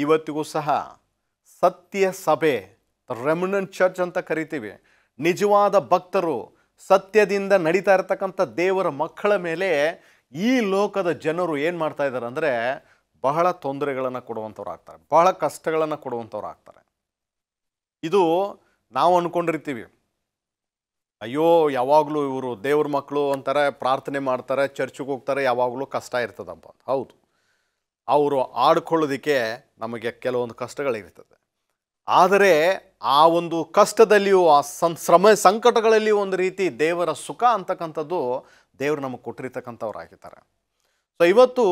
ಇವತ್ತಿಗೂ ಸಹ ಸತ್ಯ ಸಭೆ ರೆಮಿನೆಂಟ್ ಚರ್ಚ್ ಅಂತ ಕರಿತೀವಿ ನಿಜವಾದ ಭಕ್ತರು ಸತ್ಯದಿಂದ ನಡೀತಾ ಇರತಕ್ಕಂಥ ದೇವರ ಮಕ್ಕಳ ಮೇಲೆ ಈ ಲೋಕದ ಜನರು ಏನು ಮಾಡ್ತಾ ಇದ್ದಾರೆ ಅಂದರೆ ಬಹಳ ತೊಂದರೆಗಳನ್ನು ಕೊಡುವಂಥವ್ರು ಆಗ್ತಾರೆ ಬಹಳ ಕಷ್ಟಗಳನ್ನು ಕೊಡುವಂಥವ್ರು ಆಗ್ತಾರೆ ಇದು ನಾವು ಅಂದ್ಕೊಂಡಿರ್ತೀವಿ ಅಯ್ಯೋ ಯಾವಾಗಲೂ ಇವರು ದೇವ್ರ ಮಕ್ಕಳು ಅಂತಾರೆ ಪ್ರಾರ್ಥನೆ ಮಾಡ್ತಾರೆ ಚರ್ಚಿಗೆ ಹೋಗ್ತಾರೆ ಯಾವಾಗಲೂ ಕಷ್ಟ ಇರ್ತದಪ್ಪ ಹೌದು ಅವರು ಆಡ್ಕೊಳ್ಳೋದಕ್ಕೆ ನಮಗೆ ಕೆಲವೊಂದು ಕಷ್ಟಗಳಿರ್ತದೆ ಆದರೆ ಆ ಒಂದು ಕಷ್ಟದಲ್ಲಿಯೂ ಆ ಶ್ರಮ ಸಂಕಟಗಳಲ್ಲಿ ಒಂದು ರೀತಿ ದೇವರ ಸುಖ ಅಂತಕ್ಕಂಥದ್ದು ದೇವರು ನಮಗೆ ಕೊಟ್ಟಿರ್ತಕ್ಕಂಥವ್ರಾಗಿದ್ದಾರೆ ಸೊ ಇವತ್ತು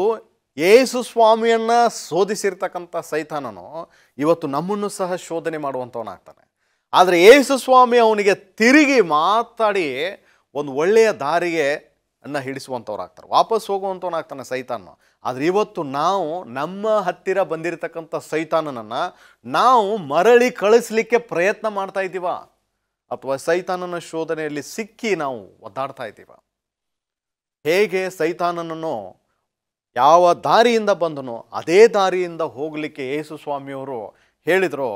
ಯೇಸು ಸ್ವಾಮಿಯನ್ನು ಶೋಧಿಸಿರ್ತಕ್ಕಂಥ ಸೈತಾನನು ಇವತ್ತು ನಮ್ಮನ್ನು ಸಹ ಶೋಧನೆ ಮಾಡುವಂಥವನಾಗ್ತಾನೆ ಆದರೆ ಯೇಸು ಸ್ವಾಮಿ ಅವನಿಗೆ ತಿರುಗಿ ಮಾತಾಡಿ ಒಂದು ಒಳ್ಳೆಯ ದಾರಿಗೆ ಅನ್ನ ಹಿಡಿಸುವಂಥವ್ರು ಆಗ್ತಾರೆ ವಾಪಸ್ ಹೋಗುವಂಥವ್ನು ಆಗ್ತಾನೆ ಸೈತಾನು ಆದರೆ ಇವತ್ತು ನಾವು ನಮ್ಮ ಹತ್ತಿರ ಬಂದಿರತಕ್ಕಂಥ ಸೈತಾನನನ್ನು ನಾವು ಮರಳಿ ಕಳಿಸ್ಲಿಕ್ಕೆ ಪ್ರಯತ್ನ ಮಾಡ್ತಾ ಇದ್ದೀವ ಅಥವಾ ಸೈತಾನನ ಶೋಧನೆಯಲ್ಲಿ ಸಿಕ್ಕಿ ನಾವು ಒದ್ದಾಡ್ತಾ ಇದ್ದೀವ ಹೇಗೆ ಸೈತಾನನನ್ನು ಯಾವ ದಾರಿಯಿಂದ ಬಂದನೋ ಅದೇ ದಾರಿಯಿಂದ ಹೋಗಲಿಕ್ಕೆ ಯೇಸು ಸ್ವಾಮಿಯವರು ಹೇಳಿದರು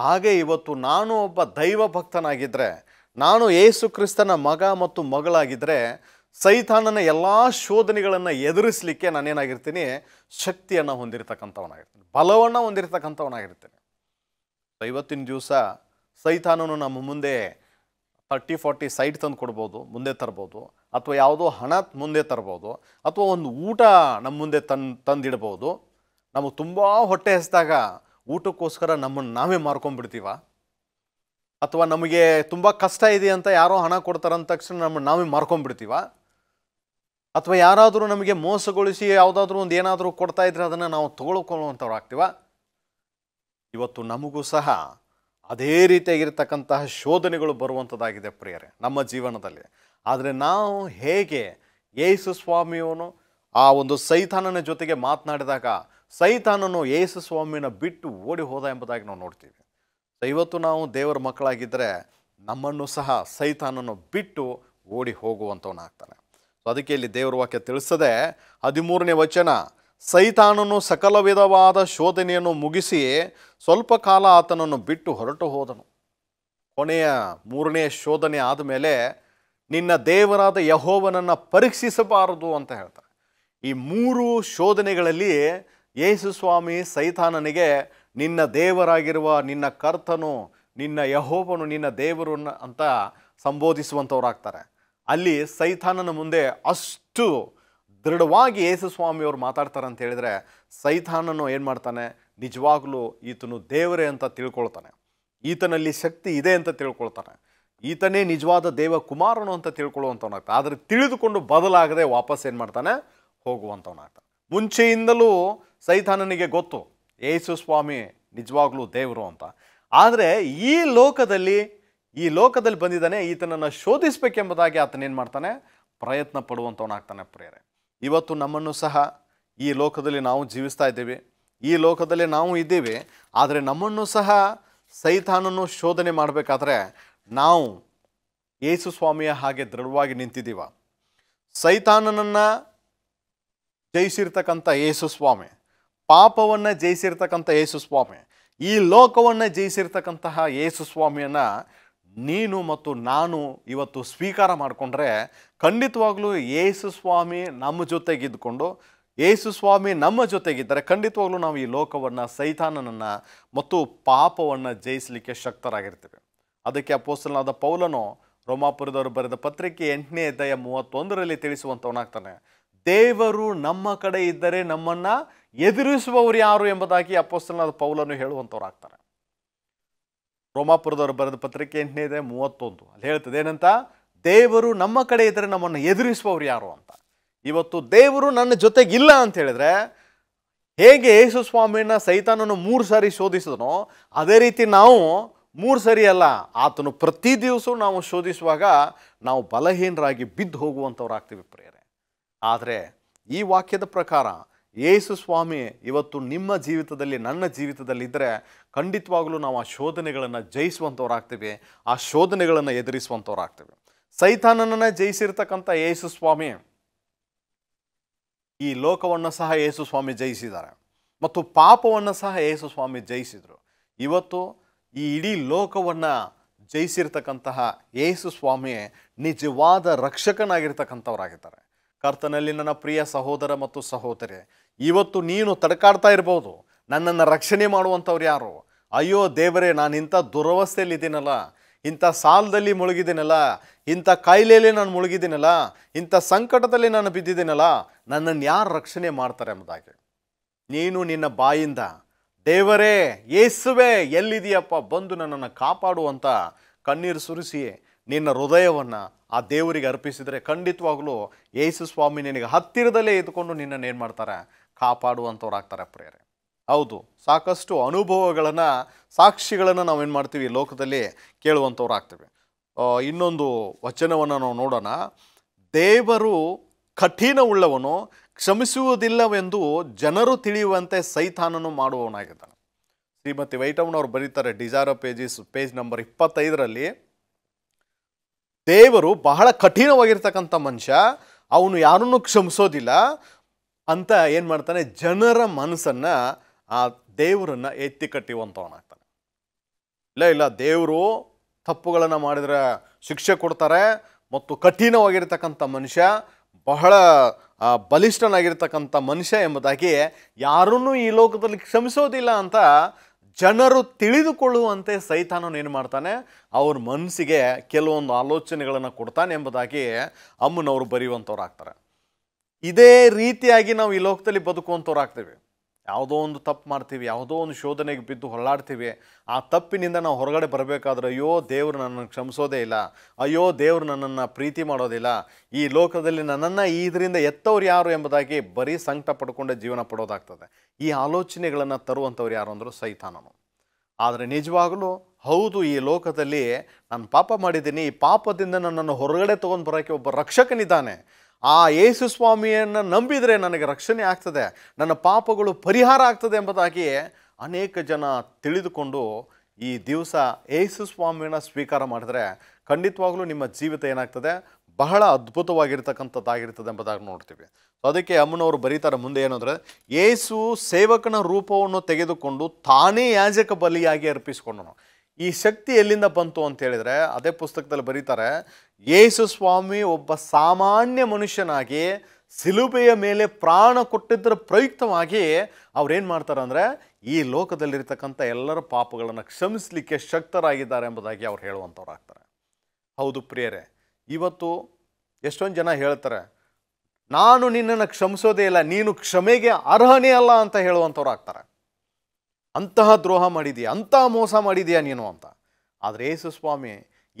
ಹಾಗೆ ಇವತ್ತು ನಾನು ಒಬ್ಬ ದೈವ ಭಕ್ತನಾಗಿದ್ದರೆ ನಾನು ಯೇಸು ಕ್ರಿಸ್ತನ ಮಗ ಮತ್ತು ಮಗಳಾಗಿದ್ದರೆ ಸೈತಾನನ ಎಲ್ಲ ಶೋಧನೆಗಳನ್ನು ಎದುರಿಸಲಿಕ್ಕೆ ನಾನೇನಾಗಿರ್ತೀನಿ ಶಕ್ತಿಯನ್ನು ಹೊಂದಿರತಕ್ಕಂಥವನಾಗಿರ್ತೀನಿ ಬಲವನ್ನು ಹೊಂದಿರತಕ್ಕಂಥವನಾಗಿರ್ತೀನಿ ಇವತ್ತಿನ ದಿವಸ ಸೈತಾನನು ನಮ್ಮ ಮುಂದೆ ತರ್ಟಿ ಫಾರ್ಟಿ ಸೈಟ್ ತಂದು ಕೊಡ್ಬೋದು ಮುಂದೆ ತರ್ಬೋದು ಅಥವಾ ಯಾವುದೋ ಹಣ ಮುಂದೆ ತರ್ಬೋದು ಅಥವಾ ಒಂದು ಊಟ ನಮ್ಮ ಮುಂದೆ ತಂದು ತಂದಿಡ್ಬೋದು ನಮಗೆ ತುಂಬ ಹೊಟ್ಟೆ ಹಸಿದಾಗ ಊಟಕ್ಕೋಸ್ಕರ ನಮ್ಮನ್ನು ನಾವೇ ಮಾರ್ಕೊಂಡ್ಬಿಡ್ತೀವ ಅಥವಾ ನಮಗೆ ತುಂಬ ಕಷ್ಟ ಇದೆ ಅಂತ ಯಾರೋ ಹಣ ಕೊಡ್ತಾರಂದ ತಕ್ಷಣ ನಮ್ಮನ್ನು ನಾವೇ ಮಾರ್ಕೊಂಡ್ಬಿಡ್ತೀವ ಅಥವಾ ಯಾರಾದರೂ ನಮಗೆ ಮೋಸಗೊಳಿಸಿ ಯಾವುದಾದ್ರೂ ಒಂದು ಏನಾದರೂ ಕೊಡ್ತಾ ಇದ್ರೆ ಅದನ್ನು ನಾವು ತಗೊಳ್ಕೊಳ್ಳುವಂಥವ್ರು ಆಗ್ತೀವ ಇವತ್ತು ನಮಗೂ ಸಹ ಅದೇ ರೀತಿಯಾಗಿರ್ತಕ್ಕಂತಹ ಶೋಧನೆಗಳು ಬರುವಂಥದ್ದಾಗಿದೆ ಪ್ರಿಯರೇ ನಮ್ಮ ಜೀವನದಲ್ಲಿ ಆದರೆ ನಾವು ಹೇಗೆ ಯೇಸು ಸ್ವಾಮಿಯವನು ಆ ಒಂದು ಸೈತಾನನ ಜೊತೆಗೆ ಮಾತನಾಡಿದಾಗ ಸೈತಾನನು ಯೇಸು ಸ್ವಾಮಿನ ಬಿಟ್ಟು ಓಡಿ ಹೋದ ಎಂಬುದಾಗಿ ನಾವು ನೋಡ್ತೀವಿ ಸೊ ಇವತ್ತು ನಾವು ದೇವರ ಮಕ್ಕಳಾಗಿದ್ದರೆ ನಮ್ಮನ್ನು ಸಹ ಸೈತಾನನ್ನು ಬಿಟ್ಟು ಓಡಿ ಹೋಗುವಂಥವನಾಗ್ತಾನೆ ಅದಕ್ಕೆ ಇಲ್ಲಿ ದೇವರ ವಾಕ್ಯ ತಿಳಿಸದೆ ಹದಿಮೂರನೇ ವಚನ ಸೈತಾನನು ಸಕಲ ವಿಧವಾದ ಶೋಧನೆಯನ್ನು ಮುಗಿಸಿ ಸ್ವಲ್ಪ ಕಾಲ ಆತನನ್ನು ಬಿಟ್ಟು ಹೊರಟು ಹೋದನು ಕೊನೆಯ ಮೂರನೇ ಶೋಧನೆ ಆದಮೇಲೆ ನಿನ್ನ ದೇವರಾದ ಯಹೋವನನ್ನು ಪರೀಕ್ಷಿಸಬಾರದು ಅಂತ ಹೇಳ್ತಾರೆ ಈ ಮೂರು ಶೋಧನೆಗಳಲ್ಲಿ ಯೇಸು ಸ್ವಾಮಿ ಸೈತಾನನಿಗೆ ನಿನ್ನ ದೇವರಾಗಿರುವ ನಿನ್ನ ಕರ್ತನು ನಿನ್ನ ಯಹೋವನು ನಿನ್ನ ದೇವರನ್ನು ಅಂತ ಆಗ್ತಾರೆ ಅಲ್ಲಿ ಸೈತಾನನ ಮುಂದೆ ಅಷ್ಟು ದೃಢವಾಗಿ ಯೇಸುಸ್ವಾಮಿಯವರು ಮಾತಾಡ್ತಾರೆ ಅಂತ ಹೇಳಿದರೆ ಸೈತಾನನು ಏನು ಮಾಡ್ತಾನೆ ನಿಜವಾಗಲೂ ಈತನು ದೇವರೇ ಅಂತ ತಿಳ್ಕೊಳ್ತಾನೆ ಈತನಲ್ಲಿ ಶಕ್ತಿ ಇದೆ ಅಂತ ತಿಳ್ಕೊಳ್ತಾನೆ ಈತನೇ ನಿಜವಾದ ದೇವ ಕುಮಾರನು ಅಂತ ತಿಳ್ಕೊಳ್ಳುವಂಥವನಾಗ್ತ ಆದರೆ ತಿಳಿದುಕೊಂಡು ಬದಲಾಗದೆ ವಾಪಸ್ ಏನು ಮಾಡ್ತಾನೆ ಹೋಗುವಂಥವನಾಗ್ತಾನೆ ಮುಂಚೆಯಿಂದಲೂ ಸೈತಾನನಿಗೆ ಗೊತ್ತು ಯೇಸು ಸ್ವಾಮಿ ನಿಜವಾಗಲೂ ದೇವರು ಅಂತ ಆದರೆ ಈ ಲೋಕದಲ್ಲಿ ಈ ಲೋಕದಲ್ಲಿ ಬಂದಿದ್ದಾನೆ ಈತನನ್ನು ಶೋಧಿಸಬೇಕೆಂಬುದಾಗಿ ಆತನೇನು ಮಾಡ್ತಾನೆ ಪ್ರಯತ್ನ ಪಡುವಂಥವನಾಗ್ತಾನೆ ಪ್ರೇರೆ ಇವತ್ತು ನಮ್ಮನ್ನು ಸಹ ಈ ಲೋಕದಲ್ಲಿ ನಾವು ಜೀವಿಸ್ತಾ ಇದ್ದೇವೆ ಈ ಲೋಕದಲ್ಲಿ ನಾವು ಇದ್ದೀವಿ ಆದರೆ ನಮ್ಮನ್ನು ಸಹ ಸೈತಾನನ್ನು ಶೋಧನೆ ಮಾಡಬೇಕಾದ್ರೆ ನಾವು ಯೇಸು ಸ್ವಾಮಿಯ ಹಾಗೆ ದೃಢವಾಗಿ ನಿಂತಿದ್ದೀವ ಸೈತಾನನನ್ನು ಜಯಿಸಿರ್ತಕ್ಕಂಥ ಯೇಸು ಸ್ವಾಮಿ ಪಾಪವನ್ನು ಜಯಿಸಿರ್ತಕ್ಕಂಥ ಯೇಸು ಸ್ವಾಮಿ ಈ ಲೋಕವನ್ನು ಜಯಿಸಿರ್ತಕ್ಕಂತಹ ಯೇಸು ಸ್ವಾಮಿಯನ್ನು ನೀನು ಮತ್ತು ನಾನು ಇವತ್ತು ಸ್ವೀಕಾರ ಮಾಡಿಕೊಂಡ್ರೆ ಖಂಡಿತವಾಗ್ಲೂ ಯೇಸು ಸ್ವಾಮಿ ನಮ್ಮ ಜೊತೆಗಿದ್ದುಕೊಂಡು ಯೇಸು ಸ್ವಾಮಿ ನಮ್ಮ ಜೊತೆಗಿದ್ದರೆ ಖಂಡಿತವಾಗ್ಲೂ ನಾವು ಈ ಲೋಕವನ್ನು ಸೈತಾನನನ್ನು ಮತ್ತು ಪಾಪವನ್ನು ಜಯಿಸಲಿಕ್ಕೆ ಶಕ್ತರಾಗಿರ್ತೀವಿ ಅದಕ್ಕೆ ಅಪೋಸ್ತಲನಾದ ಪೌಲನು ರೋಮಾಪುರದವರು ಬರೆದ ಪತ್ರಿಕೆ ಎಂಟನೇ ದಯ ಮೂವತ್ತೊಂದರಲ್ಲಿ ತಿಳಿಸುವಂಥವನಾಗ್ತಾನೆ ದೇವರು ನಮ್ಮ ಕಡೆ ಇದ್ದರೆ ನಮ್ಮನ್ನು ಎದುರಿಸುವವರು ಯಾರು ಎಂಬುದಾಗಿ ಅಪೋಸ್ತಲನಾದ ಪೌಲನು ಹೇಳುವಂಥವ್ರು ರೋಮಾಪುರದವರು ಬರೆದ ಪತ್ರಿಕೆ ಇದೆ ಮೂವತ್ತೊಂದು ಅಲ್ಲಿ ಹೇಳ್ತದೆ ಏನಂತ ದೇವರು ನಮ್ಮ ಕಡೆ ಇದ್ದರೆ ನಮ್ಮನ್ನು ಎದುರಿಸುವವರು ಯಾರು ಅಂತ ಇವತ್ತು ದೇವರು ನನ್ನ ಜೊತೆಗಿಲ್ಲ ಅಂತ ಹೇಳಿದ್ರೆ ಹೇಗೆ ಯೇಸು ಸ್ವಾಮಿನ ಸೈತಾನನ್ನು ಮೂರು ಸಾರಿ ಶೋಧಿಸಿದನೋ ಅದೇ ರೀತಿ ನಾವು ಮೂರು ಸರಿ ಅಲ್ಲ ಆತನು ಪ್ರತಿ ದಿವಸ ನಾವು ಶೋಧಿಸುವಾಗ ನಾವು ಬಲಹೀನರಾಗಿ ಬಿದ್ದು ಹೋಗುವಂಥವ್ರು ಆಗ್ತೀವಿ ಪ್ರೇರೆ ಆದರೆ ಈ ವಾಕ್ಯದ ಪ್ರಕಾರ ಯೇಸು ಸ್ವಾಮಿ ಇವತ್ತು ನಿಮ್ಮ ಜೀವಿತದಲ್ಲಿ ನನ್ನ ಜೀವಿತದಲ್ಲಿದ್ದರೆ ಖಂಡಿತವಾಗಲೂ ನಾವು ಆ ಶೋಧನೆಗಳನ್ನು ಜಯಿಸುವಂಥವ್ರಾಗ್ತೀವಿ ಆ ಶೋಧನೆಗಳನ್ನು ಎದುರಿಸುವಂಥವ್ರಾಗ್ತೀವಿ ಸೈತಾನನನ್ನೇ ಜಯಿಸಿರ್ತಕ್ಕಂಥ ಯೇಸು ಸ್ವಾಮಿ ಈ ಲೋಕವನ್ನು ಸಹ ಯೇಸು ಸ್ವಾಮಿ ಜಯಿಸಿದ್ದಾರೆ ಮತ್ತು ಪಾಪವನ್ನು ಸಹ ಯೇಸು ಸ್ವಾಮಿ ಜಯಿಸಿದರು ಇವತ್ತು ಈ ಇಡೀ ಲೋಕವನ್ನು ಜಯಿಸಿರ್ತಕ್ಕಂತಹ ಯೇಸು ಸ್ವಾಮಿ ನಿಜವಾದ ರಕ್ಷಕನಾಗಿರ್ತಕ್ಕಂಥವರಾಗಿದ್ದಾರೆ ಕರ್ತನಲ್ಲಿ ನನ್ನ ಪ್ರಿಯ ಸಹೋದರ ಮತ್ತು ಸಹೋದರಿ ಇವತ್ತು ನೀನು ತಡಕಾಡ್ತಾ ಇರ್ಬೋದು ನನ್ನನ್ನು ರಕ್ಷಣೆ ಮಾಡುವಂಥವ್ರು ಯಾರು ಅಯ್ಯೋ ದೇವರೇ ನಾನು ಇಂಥ ದುರವಸ್ಥೆಯಲ್ಲಿದ್ದೀನಲ್ಲ ಇಂಥ ಸಾಲದಲ್ಲಿ ಮುಳುಗಿದ್ದೀನಲ್ಲ ಇಂಥ ಕಾಯಿಲೆಯಲ್ಲಿ ನಾನು ಮುಳುಗಿದ್ದೀನಲ್ಲ ಇಂಥ ಸಂಕಟದಲ್ಲಿ ನಾನು ಬಿದ್ದಿದ್ದೀನಲ್ಲ ನನ್ನನ್ನು ಯಾರು ರಕ್ಷಣೆ ಮಾಡ್ತಾರೆ ಎಂಬುದಾಗಿ ನೀನು ನಿನ್ನ ಬಾಯಿಂದ ದೇವರೇ ಏಸುವೆ ಎಲ್ಲಿದೆಯಪ್ಪ ಬಂದು ನನ್ನನ್ನು ಕಾಪಾಡುವಂಥ ಕಣ್ಣೀರು ಸುರಿಸಿ ನಿನ್ನ ಹೃದಯವನ್ನು ಆ ದೇವರಿಗೆ ಅರ್ಪಿಸಿದರೆ ಖಂಡಿತವಾಗಲೂ ಯೇಸು ಸ್ವಾಮಿ ನಿನಗೆ ಹತ್ತಿರದಲ್ಲೇ ಇದ್ಕೊಂಡು ನಿನ್ನನ್ನು ಏನು ಮಾಡ್ತಾರೆ ಆಗ್ತಾರೆ ಪ್ರೇರೆ ಹೌದು ಸಾಕಷ್ಟು ಅನುಭವಗಳನ್ನು ಸಾಕ್ಷಿಗಳನ್ನು ನಾವೇನು ಮಾಡ್ತೀವಿ ಲೋಕದಲ್ಲಿ ಕೇಳುವಂಥವ್ರು ಆಗ್ತೀವಿ ಇನ್ನೊಂದು ವಚನವನ್ನು ನಾವು ನೋಡೋಣ ದೇವರು ಕಠಿಣವುಳ್ಳವನು ಕ್ಷಮಿಸುವುದಿಲ್ಲವೆಂದು ಜನರು ತಿಳಿಯುವಂತೆ ಸೈತಾನನು ಮಾಡುವವನಾಗಿದ್ದಾನೆ ಶ್ರೀಮತಿ ವೈಟಮ್ನವ್ರು ಬರೀತಾರೆ ಡಿಸಾರೋ ಪೇಜಸ್ ಪೇಜ್ ನಂಬರ್ ಇಪ್ಪತ್ತೈದರಲ್ಲಿ ದೇವರು ಬಹಳ ಕಠಿಣವಾಗಿರ್ತಕ್ಕಂಥ ಮನುಷ್ಯ ಅವನು ಯಾರನ್ನೂ ಕ್ಷಮಿಸೋದಿಲ್ಲ ಅಂತ ಏನು ಮಾಡ್ತಾನೆ ಜನರ ಮನಸ್ಸನ್ನು ಆ ದೇವರನ್ನು ಎತ್ತಿ ಕಟ್ಟಿವಂಥವನಾಗ್ತಾನೆ ಇಲ್ಲ ಇಲ್ಲ ದೇವರು ತಪ್ಪುಗಳನ್ನು ಮಾಡಿದರೆ ಶಿಕ್ಷೆ ಕೊಡ್ತಾರೆ ಮತ್ತು ಕಠಿಣವಾಗಿರ್ತಕ್ಕಂಥ ಮನುಷ್ಯ ಬಹಳ ಬಲಿಷ್ಠನಾಗಿರ್ತಕ್ಕಂಥ ಮನುಷ್ಯ ಎಂಬುದಾಗಿ ಯಾರನ್ನೂ ಈ ಲೋಕದಲ್ಲಿ ಕ್ಷಮಿಸೋದಿಲ್ಲ ಅಂತ ಜನರು ತಿಳಿದುಕೊಳ್ಳುವಂತೆ ಸೈತಾನನು ಏನು ಮಾಡ್ತಾನೆ ಅವ್ರ ಮನಸ್ಸಿಗೆ ಕೆಲವೊಂದು ಆಲೋಚನೆಗಳನ್ನು ಕೊಡ್ತಾನೆ ಎಂಬುದಾಗಿ ಅಮ್ಮನವರು ಬರೆಯುವಂಥವ್ರು ಆಗ್ತಾರೆ ಇದೇ ರೀತಿಯಾಗಿ ನಾವು ಈ ಲೋಕದಲ್ಲಿ ಬದುಕುವಂಥವ್ರು ಆಗ್ತೇವೆ ಯಾವುದೋ ಒಂದು ತಪ್ಪು ಮಾಡ್ತೀವಿ ಯಾವುದೋ ಒಂದು ಶೋಧನೆಗೆ ಬಿದ್ದು ಹೊರಳಾಡ್ತೀವಿ ಆ ತಪ್ಪಿನಿಂದ ನಾವು ಹೊರಗಡೆ ಬರಬೇಕಾದ್ರೆ ಅಯ್ಯೋ ದೇವರು ನನ್ನನ್ನು ಕ್ಷಮಿಸೋದೇ ಇಲ್ಲ ಅಯ್ಯೋ ದೇವರು ನನ್ನನ್ನು ಪ್ರೀತಿ ಮಾಡೋದಿಲ್ಲ ಈ ಲೋಕದಲ್ಲಿ ನನ್ನನ್ನು ಇದರಿಂದ ಎತ್ತವ್ರು ಯಾರು ಎಂಬುದಾಗಿ ಬರೀ ಸಂಕಟ ಪಡ್ಕೊಂಡೆ ಜೀವನ ಪಡೋದಾಗ್ತದೆ ಈ ಆಲೋಚನೆಗಳನ್ನು ತರುವಂಥವ್ರು ಯಾರು ಅಂದರು ಸೈತಾನನು ಆದರೆ ನಿಜವಾಗಲೂ ಹೌದು ಈ ಲೋಕದಲ್ಲಿ ನಾನು ಪಾಪ ಮಾಡಿದ್ದೀನಿ ಈ ಪಾಪದಿಂದ ನನ್ನನ್ನು ಹೊರಗಡೆ ತೊಗೊಂಡು ಬರೋಕ್ಕೆ ಒಬ್ಬ ರಕ್ಷಕನಿದ್ದಾನೆ ಆ ಯೇಸು ಸ್ವಾಮಿಯನ್ನು ನಂಬಿದರೆ ನನಗೆ ರಕ್ಷಣೆ ಆಗ್ತದೆ ನನ್ನ ಪಾಪಗಳು ಪರಿಹಾರ ಆಗ್ತದೆ ಎಂಬುದಾಗಿ ಅನೇಕ ಜನ ತಿಳಿದುಕೊಂಡು ಈ ದಿವಸ ಯೇಸು ಸ್ವಾಮಿಯನ್ನು ಸ್ವೀಕಾರ ಮಾಡಿದರೆ ಖಂಡಿತವಾಗಲೂ ನಿಮ್ಮ ಜೀವಿತ ಏನಾಗ್ತದೆ ಬಹಳ ಅದ್ಭುತವಾಗಿರ್ತಕ್ಕಂಥದ್ದಾಗಿರ್ತದೆ ಎಂಬುದಾಗಿ ನೋಡ್ತೀವಿ ಸೊ ಅದಕ್ಕೆ ಅಮ್ಮನವರು ಬರೀತಾರೆ ಮುಂದೆ ಏನಂದರೆ ಏಸು ಯೇಸು ಸೇವಕನ ರೂಪವನ್ನು ತೆಗೆದುಕೊಂಡು ತಾನೇ ಯಾಜಕ ಬಲಿಯಾಗಿ ಅರ್ಪಿಸಿಕೊಂಡನು ಈ ಶಕ್ತಿ ಎಲ್ಲಿಂದ ಬಂತು ಅಂತ ಹೇಳಿದರೆ ಅದೇ ಪುಸ್ತಕದಲ್ಲಿ ಬರೀತಾರೆ ಯೇಸು ಸ್ವಾಮಿ ಒಬ್ಬ ಸಾಮಾನ್ಯ ಮನುಷ್ಯನಾಗಿ ಸಿಲುಬೆಯ ಮೇಲೆ ಪ್ರಾಣ ಕೊಟ್ಟಿದ್ದರ ಪ್ರಯುಕ್ತವಾಗಿ ಅವ್ರೇನು ಮಾಡ್ತಾರೆ ಅಂದರೆ ಈ ಲೋಕದಲ್ಲಿರ್ತಕ್ಕಂಥ ಎಲ್ಲರ ಪಾಪಗಳನ್ನು ಕ್ಷಮಿಸಲಿಕ್ಕೆ ಶಕ್ತರಾಗಿದ್ದಾರೆ ಎಂಬುದಾಗಿ ಅವ್ರು ಹೇಳುವಂಥವ್ರು ಆಗ್ತಾರೆ ಹೌದು ಪ್ರಿಯರೇ ಇವತ್ತು ಎಷ್ಟೊಂದು ಜನ ಹೇಳ್ತಾರೆ ನಾನು ನಿನ್ನನ್ನು ಕ್ಷಮಿಸೋದೇ ಇಲ್ಲ ನೀನು ಕ್ಷಮೆಗೆ ಅರ್ಹನೇ ಅಲ್ಲ ಅಂತ ಹೇಳುವಂಥವ್ರು ಆಗ್ತಾರೆ ಅಂತಹ ದ್ರೋಹ ಮಾಡಿದೆಯಾ ಅಂತಹ ಮೋಸ ಮಾಡಿದೆಯಾ ನೀನು ಅಂತ ಆದರೆ ಯೇಸು ಸ್ವಾಮಿ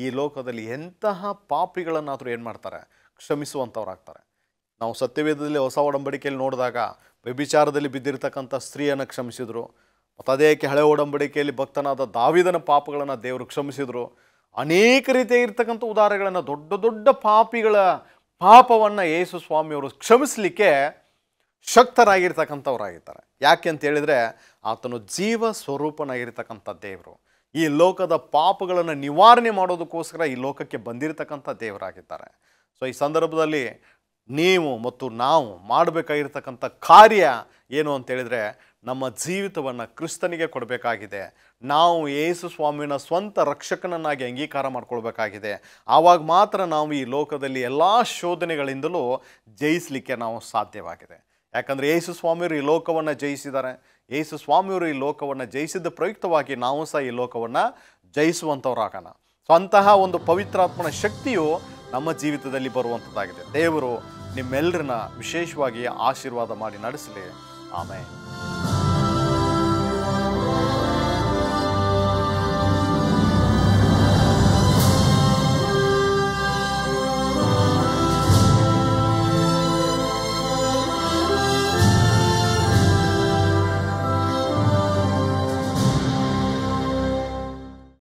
ಈ ಲೋಕದಲ್ಲಿ ಎಂತಹ ಪಾಪಿಗಳನ್ನಾದರೂ ಏನು ಮಾಡ್ತಾರೆ ಕ್ಷಮಿಸುವಂಥವ್ರಾಗ್ತಾರೆ ನಾವು ಸತ್ಯವೇದದಲ್ಲಿ ಹೊಸ ಒಡಂಬಡಿಕೆಯಲ್ಲಿ ನೋಡಿದಾಗ ವ್ಯಭಿಚಾರದಲ್ಲಿ ಬಿದ್ದಿರ್ತಕ್ಕಂಥ ಸ್ತ್ರೀಯನ್ನು ಕ್ಷಮಿಸಿದರು ಮತ್ತು ಅದೇ ಹಳೆ ಒಡಂಬಡಿಕೆಯಲ್ಲಿ ಭಕ್ತನಾದ ದಾವಿದನ ಪಾಪಗಳನ್ನು ದೇವರು ಕ್ಷಮಿಸಿದರು ಅನೇಕ ರೀತಿಯಾಗಿರ್ತಕ್ಕಂಥ ಉದಾಹರಣೆಗಳನ್ನು ದೊಡ್ಡ ದೊಡ್ಡ ಪಾಪಿಗಳ ಪಾಪವನ್ನು ಯೇಸು ಸ್ವಾಮಿಯವರು ಕ್ಷಮಿಸಲಿಕ್ಕೆ ಶಕ್ತರಾಗಿರ್ತಕ್ಕಂಥವ್ರಾಗಿರ್ತಾರೆ ಯಾಕೆ ಅಂತ ಹೇಳಿದರೆ ಆತನು ಜೀವ ಸ್ವರೂಪನಾಗಿರ್ತಕ್ಕಂಥ ದೇವರು ಈ ಲೋಕದ ಪಾಪಗಳನ್ನು ನಿವಾರಣೆ ಮಾಡೋದಕ್ಕೋಸ್ಕರ ಈ ಲೋಕಕ್ಕೆ ಬಂದಿರತಕ್ಕಂಥ ದೇವರಾಗಿದ್ದಾರೆ ಸೊ ಈ ಸಂದರ್ಭದಲ್ಲಿ ನೀವು ಮತ್ತು ನಾವು ಮಾಡಬೇಕಾಗಿರ್ತಕ್ಕಂಥ ಕಾರ್ಯ ಏನು ಅಂತೇಳಿದರೆ ನಮ್ಮ ಜೀವಿತವನ್ನು ಕ್ರಿಸ್ತನಿಗೆ ಕೊಡಬೇಕಾಗಿದೆ ನಾವು ಯೇಸು ಸ್ವಾಮಿನ ಸ್ವಂತ ರಕ್ಷಕನನ್ನಾಗಿ ಅಂಗೀಕಾರ ಮಾಡ್ಕೊಳ್ಬೇಕಾಗಿದೆ ಆವಾಗ ಮಾತ್ರ ನಾವು ಈ ಲೋಕದಲ್ಲಿ ಎಲ್ಲ ಶೋಧನೆಗಳಿಂದಲೂ ಜಯಿಸಲಿಕ್ಕೆ ನಾವು ಸಾಧ್ಯವಾಗಿದೆ ಯಾಕಂದರೆ ಯೇಸು ಸ್ವಾಮಿಯವರು ಈ ಲೋಕವನ್ನು ಜಯಿಸಿದ್ದಾರೆ ಯೇಸು ಸ್ವಾಮಿಯವರು ಈ ಲೋಕವನ್ನು ಜಯಿಸಿದ ಪ್ರಯುಕ್ತವಾಗಿ ನಾವು ಸಹ ಈ ಲೋಕವನ್ನು ಜಯಿಸುವಂಥವರಾಗೋಣ ಸೊ ಅಂತಹ ಒಂದು ಪವಿತ್ರಾತ್ಮನ ಶಕ್ತಿಯು ನಮ್ಮ ಜೀವಿತದಲ್ಲಿ ಬರುವಂಥದ್ದಾಗಿದೆ ದೇವರು ನಿಮ್ಮೆಲ್ಲರನ್ನ ವಿಶೇಷವಾಗಿ ಆಶೀರ್ವಾದ ಮಾಡಿ ನಡೆಸಲಿ ಆಮೇಲೆ